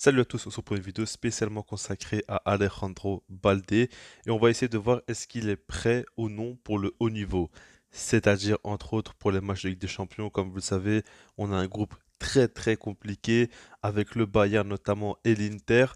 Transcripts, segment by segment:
Salut à tous, on se retrouve pour une vidéo spécialement consacrée à Alejandro Balde et on va essayer de voir est-ce qu'il est prêt ou non pour le haut niveau. C'est-à-dire entre autres pour les matchs de Ligue des Champions, comme vous le savez, on a un groupe très très compliqué avec le Bayern notamment et l'Inter.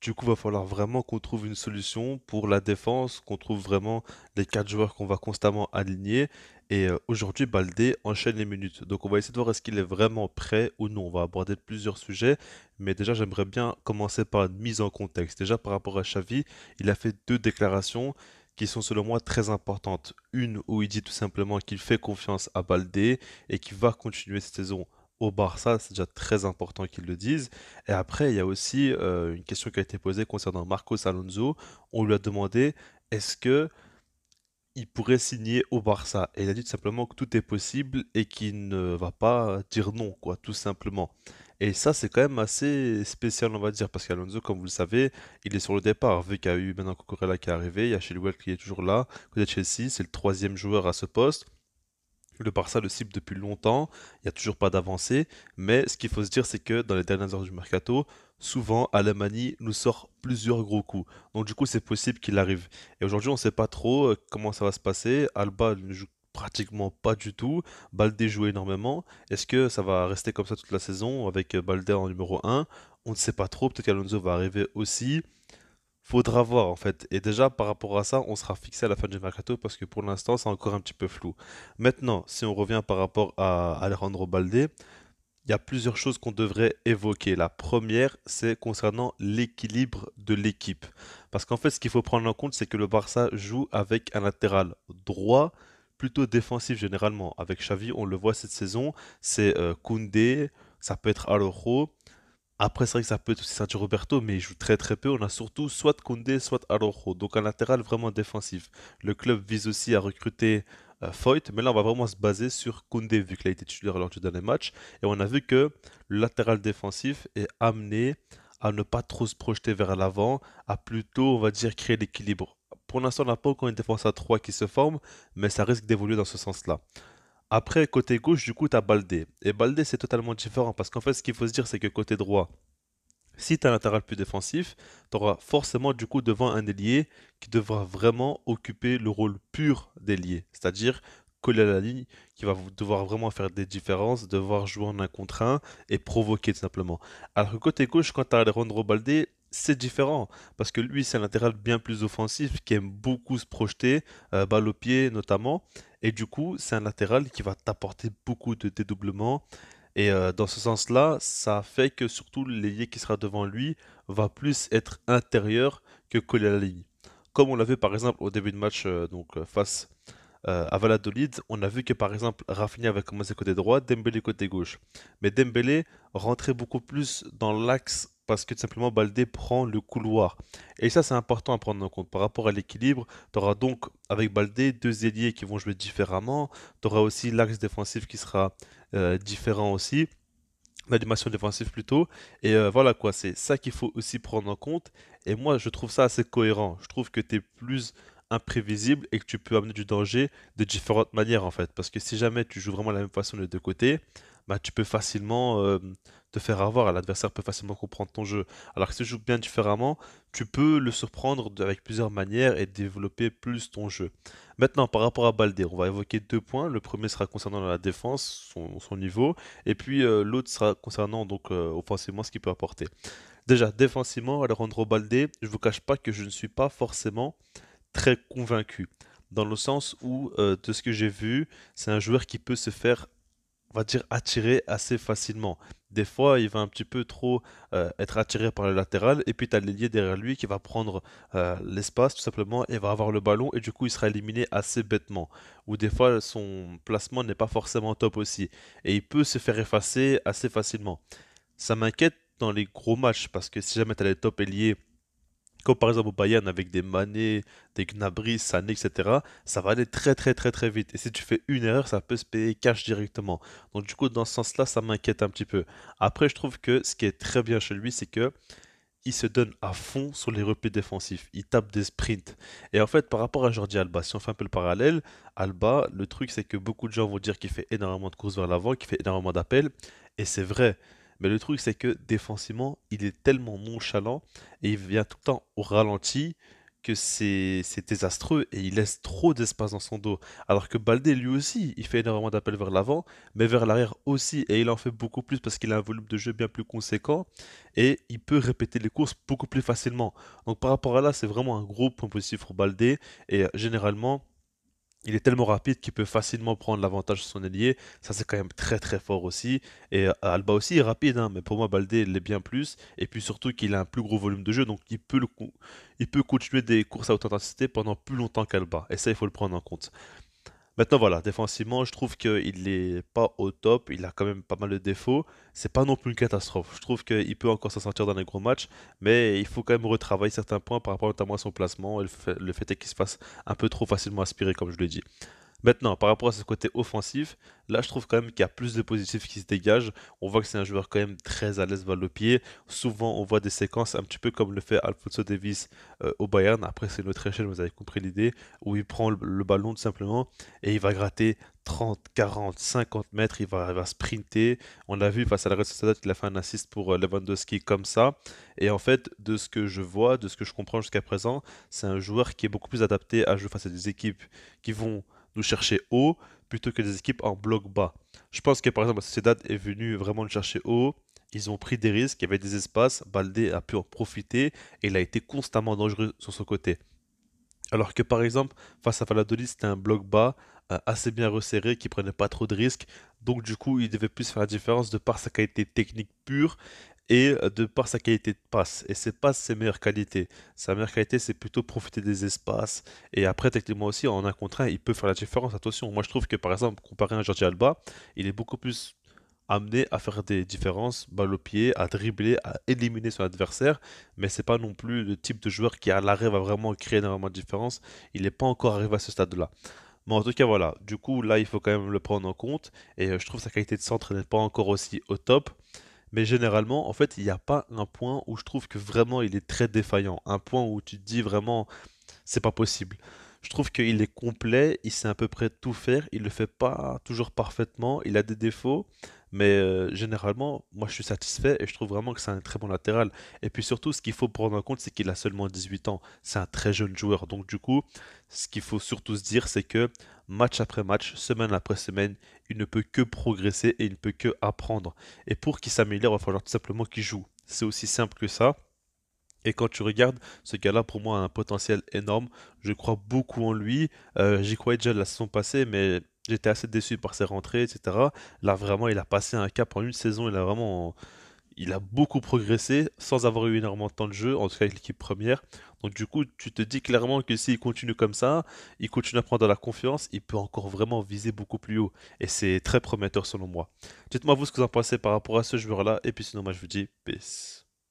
Du coup, il va falloir vraiment qu'on trouve une solution pour la défense, qu'on trouve vraiment les quatre joueurs qu'on va constamment aligner. Et euh, aujourd'hui, Baldé enchaîne les minutes. Donc on va essayer de voir est-ce qu'il est vraiment prêt ou non. On va aborder plusieurs sujets. Mais déjà, j'aimerais bien commencer par une mise en contexte. Déjà, par rapport à Xavi, il a fait deux déclarations qui sont selon moi très importantes. Une où il dit tout simplement qu'il fait confiance à Baldé et qu'il va continuer cette saison au Barça, c'est déjà très important qu'il le dise. Et après, il y a aussi euh, une question qui a été posée concernant Marcos Alonso. On lui a demandé est-ce que il pourrait signer au Barça. Et il a dit tout simplement que tout est possible et qu'il ne va pas dire non, quoi, tout simplement. Et ça, c'est quand même assez spécial, on va dire, parce qu'Alonso, comme vous le savez, il est sur le départ, vu qu'il y a eu maintenant Cocorella qui est arrivé, il y a Chilwell qui est toujours là, côté Chelsea, c'est le troisième joueur à ce poste. Le Barça le cible depuis longtemps, il n'y a toujours pas d'avancée, mais ce qu'il faut se dire, c'est que dans les dernières heures du mercato, souvent Alemani nous sort plusieurs gros coups. Donc du coup, c'est possible qu'il arrive. Et aujourd'hui, on ne sait pas trop euh, comment ça va se passer. Alba ne joue pratiquement pas du tout. Balde joue énormément. Est-ce que ça va rester comme ça toute la saison avec euh, Balde en numéro 1 On ne sait pas trop. Peut-être qu'Alonso va arriver aussi faudra voir en fait. Et déjà par rapport à ça, on sera fixé à la fin du mercato parce que pour l'instant c'est encore un petit peu flou. Maintenant, si on revient par rapport à Alejandro Balde, il y a plusieurs choses qu'on devrait évoquer. La première, c'est concernant l'équilibre de l'équipe. Parce qu'en fait, ce qu'il faut prendre en compte, c'est que le Barça joue avec un latéral droit plutôt défensif généralement. Avec Xavi, on le voit cette saison, c'est euh, Koundé, ça peut être Alojo, après, c'est vrai que ça peut être aussi Sergio Roberto, mais il joue très très peu. On a surtout soit Koundé, soit Arojo, donc un latéral vraiment défensif. Le club vise aussi à recruter euh, Foyt, mais là on va vraiment se baser sur Koundé, vu qu'il a été titulaire lors du dernier match. Et on a vu que le latéral défensif est amené à ne pas trop se projeter vers l'avant, à plutôt, on va dire, créer l'équilibre. Pour l'instant, on n'a pas encore une défense à 3 qui se forme, mais ça risque d'évoluer dans ce sens-là. Après, côté gauche, du coup, tu as Baldé. Et Baldé, c'est totalement différent parce qu'en fait, ce qu'il faut se dire, c'est que côté droit, si tu as un latéral plus défensif, tu auras forcément du coup devant un ailier qui devra vraiment occuper le rôle pur d'ailier, c'est-à-dire coller à la ligne, qui va devoir vraiment faire des différences, devoir jouer en un contre un et provoquer tout simplement. Alors que côté gauche, quand tu as au Baldé, c'est différent parce que lui, c'est un latéral bien plus offensif qui aime beaucoup se projeter, euh, balle au pied notamment. Et du coup, c'est un latéral qui va t'apporter beaucoup de dédoublement Et euh, dans ce sens-là, ça fait que surtout l'ailier qui sera devant lui va plus être intérieur que collé à la ligne. Comme on l'a vu par exemple au début de match euh, donc euh, face à Valladolid, on a vu que par exemple Rafinha avait commencé côté droit, Dembélé côté gauche. Mais Dembélé rentrait beaucoup plus dans l'axe parce que tout simplement Baldé prend le couloir. Et ça, c'est important à prendre en compte. Par rapport à l'équilibre, tu auras donc avec Baldé deux ailiers qui vont jouer différemment. Tu auras aussi l'axe défensif qui sera euh, différent aussi. L'animation défensive plutôt. Et euh, voilà quoi, c'est ça qu'il faut aussi prendre en compte. Et moi, je trouve ça assez cohérent. Je trouve que tu es plus imprévisible et que tu peux amener du danger de différentes manières en fait. Parce que si jamais tu joues vraiment la même façon des deux côtés, bah, tu peux facilement euh, te faire avoir. L'adversaire peut facilement comprendre ton jeu. Alors que si tu joues bien différemment, tu peux le surprendre avec plusieurs manières et développer plus ton jeu. Maintenant, par rapport à Balder on va évoquer deux points. Le premier sera concernant la défense, son, niveau, et puis euh, l'autre sera concernant donc euh, offensivement ce qu'il peut apporter. Déjà, défensivement, Alejandro Balder je ne vous cache pas que je ne suis pas forcément très convaincu. Dans le sens où, de ce que j'ai vu, c'est un joueur qui peut se faire on va dire, attiré assez facilement. Des fois, il va un petit peu trop euh, être attiré par le latéral, et puis tu as l'ailier derrière lui qui va prendre euh, l'espace tout simplement et va avoir le ballon, et du coup, il sera éliminé assez bêtement. Ou des fois, son placement n'est pas forcément top aussi, et il peut se faire effacer assez facilement. Ça m'inquiète dans les gros matchs, parce que si jamais tu as les top ailiers comme par exemple au Bayern avec des Mané, des Gnabry, Sané, etc., ça va aller très très très très vite. Et si tu fais une erreur, ça peut se payer cash directement. Donc du coup, dans ce sens-là, ça m'inquiète un petit peu. Après, je trouve que ce qui est très bien chez lui, c'est que il se donne à fond sur les replis défensifs. Il tape des sprints. Et en fait, par rapport à Jordi Alba, si on fait un peu le parallèle, Alba, le truc c'est que beaucoup de gens vont dire qu'il fait énormément de courses vers l'avant, qu'il fait énormément d'appels. Et c'est vrai. Mais le truc, c'est que défensivement, il est tellement nonchalant et il vient tout le temps au ralenti que c'est désastreux et il laisse trop d'espace dans son dos. Alors que Baldé, lui aussi, il fait énormément d'appels vers l'avant, mais vers l'arrière aussi. Et il en fait beaucoup plus parce qu'il a un volume de jeu bien plus conséquent et il peut répéter les courses beaucoup plus facilement. Donc par rapport à là, c'est vraiment un gros point positif pour Baldé. Et généralement, il est tellement rapide qu'il peut facilement prendre l'avantage sur son ailier. Ça, c'est quand même très très fort aussi. Et euh, Alba aussi est rapide, hein, mais pour moi, Baldé l'est bien plus. Et puis surtout qu'il a un plus gros volume de jeu, donc il peut, le il peut continuer des courses à haute intensité pendant plus longtemps qu'Alba. Et ça, il faut le prendre en compte. Maintenant, voilà, défensivement, je trouve qu'il n'est pas au top. Il a quand même pas mal de défauts. C'est pas non plus une catastrophe. Je trouve qu'il peut encore s'en sortir dans les gros matchs. Mais il faut quand même retravailler certains points par rapport notamment à son placement. Et le fait, est qu'il se fasse un peu trop facilement aspirer, comme je l'ai dit. Maintenant, par rapport à ce côté offensif, là je trouve quand même qu'il y a plus de positifs qui se dégagent. On voit que c'est un joueur quand même très à l'aise vers le pied. Souvent, on voit des séquences un petit peu comme le fait Alfonso Davis euh, au Bayern. Après, c'est une autre échelle, vous avez compris l'idée, où il prend le, ballon tout simplement et il va gratter 30, 40, 50 mètres. Il va, sprinter. On l'a vu face à la Red Sociedad il a fait un assist pour euh, Lewandowski comme ça. Et en fait, de ce que je vois, de ce que je comprends jusqu'à présent, c'est un joueur qui est beaucoup plus adapté à jouer face à des équipes qui vont nous chercher haut plutôt que des équipes en bloc bas. Je pense que par exemple, la Sociedad est venue vraiment nous chercher haut. Ils ont pris des risques, il y avait des espaces. Baldé a pu en profiter et il a été constamment dangereux sur son côté. Alors que par exemple, face à Valladolid, c'était un bloc bas euh, assez bien resserré qui prenait pas trop de risques. Donc du coup, il devait plus faire la différence de par sa qualité technique pure et euh, de par sa qualité de passe. Et c'est pas ses meilleures qualités. Sa meilleure qualité, c'est plutôt profiter des espaces. Et après, techniquement aussi, en un contre un, il peut faire la différence. Attention, moi je trouve que par exemple, comparé à Jordi Alba, il est beaucoup plus amené à faire des différences, balle au pied, à dribbler, à éliminer son adversaire, mais c'est pas non plus le type de joueur qui à l'arrêt va vraiment créer énormément de différence. Il n'est pas encore arrivé à ce stade-là. Mais en tout cas, voilà. Du coup, là, il faut quand même le prendre en compte. Et euh, je trouve sa qualité de centre n'est pas encore aussi au top. Mais généralement, en fait, il n'y a pas un point où je trouve que vraiment il est très défaillant. Un point où tu te dis vraiment, c'est pas possible. Je trouve qu'il est complet, il sait à peu près tout faire, il le fait pas toujours parfaitement, il a des défauts, mais euh, généralement, moi je suis satisfait et je trouve vraiment que c'est un très bon latéral. Et puis surtout, ce qu'il faut prendre en compte, c'est qu'il a seulement 18 ans. C'est un très jeune joueur. Donc du coup, ce qu'il faut surtout se dire, c'est que match après match, semaine après semaine, il ne peut que progresser et il ne peut que apprendre. Et pour qu'il s'améliore, il va falloir tout simplement qu'il joue. C'est aussi simple que ça. Et quand tu regardes, ce gars-là, pour moi, a un potentiel énorme. Je crois beaucoup en lui. Euh, j'y croyais déjà la saison passée, mais J'étais assez déçu par ses rentrées, etc. Là, vraiment, il a passé un cap en une saison. Il a vraiment. Il a beaucoup progressé sans avoir eu énormément de temps de jeu, en tout cas avec l'équipe première. Donc, du coup, tu te dis clairement que s'il continue comme ça, il continue à prendre de la confiance, il peut encore vraiment viser beaucoup plus haut. Et c'est très prometteur selon moi. Dites-moi vous ce que vous en pensez par rapport à ce joueur-là. Et puis sinon, moi, je vous dis peace.